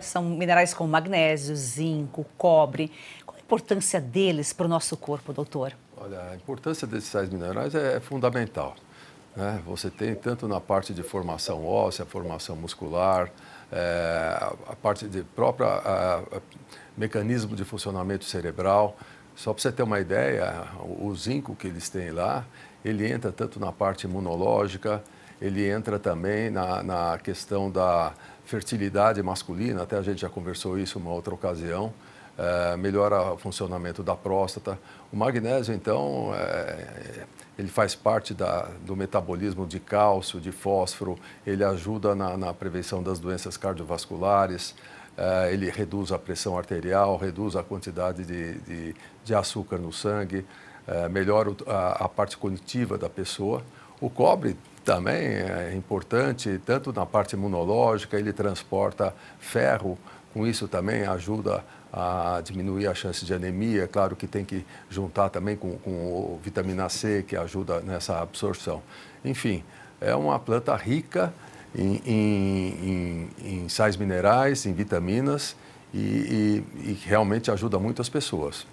São minerais como magnésio, zinco, cobre. Qual a importância deles para o nosso corpo, doutor? Olha, a importância desses sais minerais é, é fundamental. Né? Você tem tanto na parte de formação óssea, formação muscular, é, a parte de própria a, a, mecanismo de funcionamento cerebral. Só para você ter uma ideia, o, zinco que eles têm lá, ele entra tanto na parte imunológica, ele entra também na, na questão da Fertilidade masculina, até a gente já conversou isso uma outra ocasião, é, melhora o funcionamento da próstata. O magnésio, então, é, ele faz parte da, do metabolismo de cálcio, de fósforo, ele ajuda na, na prevenção das doenças cardiovasculares, é, ele reduz a pressão arterial, reduz a quantidade de, de, de açúcar no sangue, é, melhora a, a parte cognitiva da pessoa. O cobre também é importante, tanto na parte imunológica, ele transporta ferro, com isso também ajuda a diminuir a chance de anemia. Claro que tem que juntar também com, com vitamina C, que ajuda nessa absorção. Enfim, é uma planta rica em, em, em, em sais minerais, em vitaminas e, e, e realmente ajuda muito as pessoas.